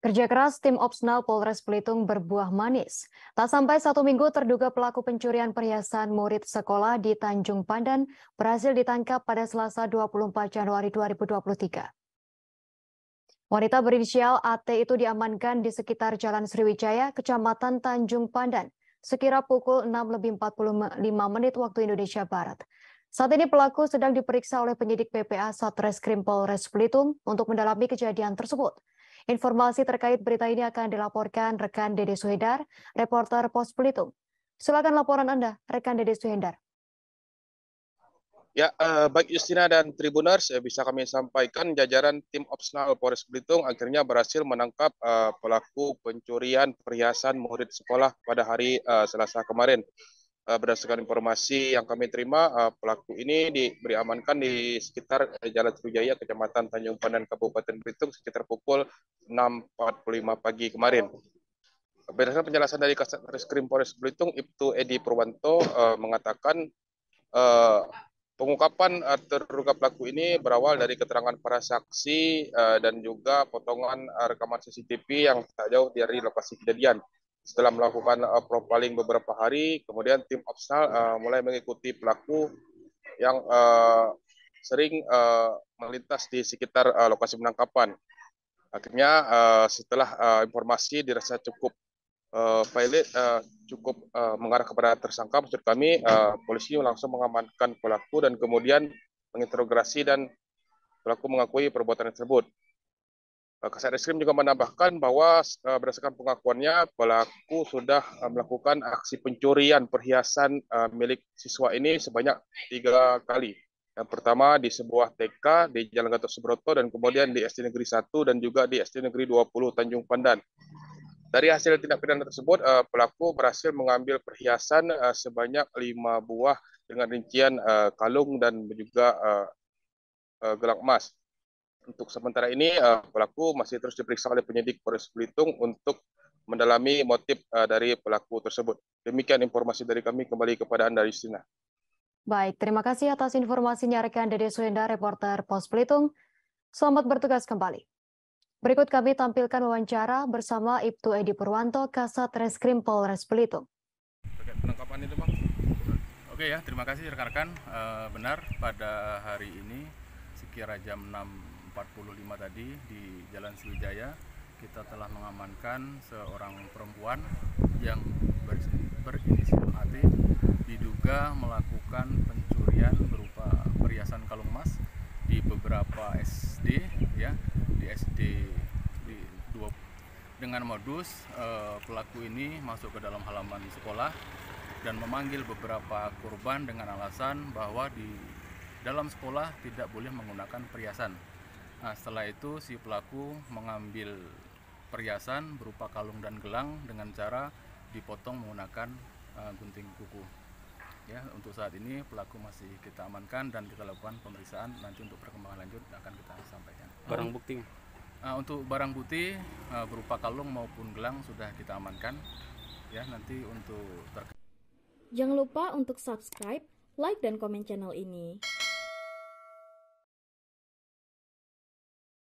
Kerja keras tim Opsnal Polres Belitung berbuah manis. Tak sampai satu minggu terduga pelaku pencurian perhiasan murid sekolah di Tanjung Pandan berhasil ditangkap pada Selasa 24 Januari 2023. Wanita berinisial AT itu diamankan di sekitar Jalan Sriwijaya, Kecamatan Tanjung Pandan, sekira pukul 6 lebih 45 menit waktu Indonesia Barat. Saat ini pelaku sedang diperiksa oleh penyidik PPA Satreskrim Polres Belitung untuk mendalami kejadian tersebut. Informasi terkait berita ini akan dilaporkan rekan Dede Suhendar, reporter Pos Pelitung. Silakan laporan Anda, rekan Dede Suhendar. Ya, eh, baik Justina dan Tribuners, eh, bisa kami sampaikan jajaran tim opsional Polres Belitung akhirnya berhasil menangkap eh, pelaku pencurian perhiasan murid sekolah pada hari eh, Selasa kemarin. Eh, berdasarkan informasi yang kami terima, eh, pelaku ini diberi amankan di sekitar eh, Jalan Sriwijaya Kecamatan Tanjung Pandan, Kabupaten Belitung, sekitar pukul 6.45 pagi kemarin. Berdasarkan penjelasan dari Kasat Reskrim Polres Belitung, Ibtu Edi Purwanto mengatakan pengungkapan uh, terduga pelaku ini berawal dari keterangan para saksi dan juga potongan rekaman CCTV yang tak jauh dari lokasi kejadian. Setelah melakukan uh, eh, profiling beberapa hari, kemudian tim opsional uh, eh, mulai mengikuti pelaku yang uh, sering uh, melintas di sekitar uh, lokasi penangkapan. Akhirnya uh, setelah uh, informasi dirasa cukup uh, pilot uh, cukup uh, mengarah kepada tersangka, maksud kami uh, polisi langsung mengamankan pelaku dan kemudian menginterogasi dan pelaku mengakui perbuatan tersebut. Eh, Kasat Reskrim juga menambahkan bahwa eh, berdasarkan pengakuannya pelaku sudah eh, melakukan aksi pencurian perhiasan milik siswa ini sebanyak tiga kali. Yang pertama di sebuah TK di Jalan Gatot Subroto dan kemudian di SD Negeri 1 dan juga di SD Negeri 20 Tanjung Pandan. Dari hasil tindak pidana tersebut, pelaku berhasil mengambil perhiasan sebanyak lima buah dengan rincian kalung dan juga gelang emas untuk sementara ini uh, pelaku masih terus diperiksa oleh penyidik Polres Belitung untuk mendalami motif uh, dari pelaku tersebut. Demikian informasi dari kami kembali kepada Anda Istina. Baik, terima kasih atas informasinya rekan Dede Suenda, reporter Pos Belitung. Selamat bertugas kembali. Berikut kami tampilkan wawancara bersama Ibtu Edi Purwanto, Kasat Reskrim Polres Belitung. penangkapan itu, Bang. Oke ya, terima kasih rekan-rekan. Uh, benar, pada hari ini sekira jam 6 45 tadi di Jalan Sriwijaya kita telah mengamankan seorang perempuan yang berinisial AT diduga melakukan pencurian berupa perhiasan kalung emas di beberapa SD ya di SD di dua dengan modus eh, pelaku ini masuk ke dalam halaman sekolah dan memanggil beberapa korban dengan alasan bahwa di dalam sekolah tidak boleh menggunakan perhiasan Nah, setelah itu si pelaku mengambil perhiasan berupa kalung dan gelang dengan cara dipotong menggunakan uh, gunting kuku. Ya, untuk saat ini pelaku masih kita amankan dan kita lakukan pemeriksaan. Nanti untuk perkembangan lanjut akan kita sampaikan. Barang bukti. Uh, untuk barang bukti uh, berupa kalung maupun gelang sudah kita amankan. Ya, nanti untuk terkait Jangan lupa untuk subscribe, like, dan komen channel ini.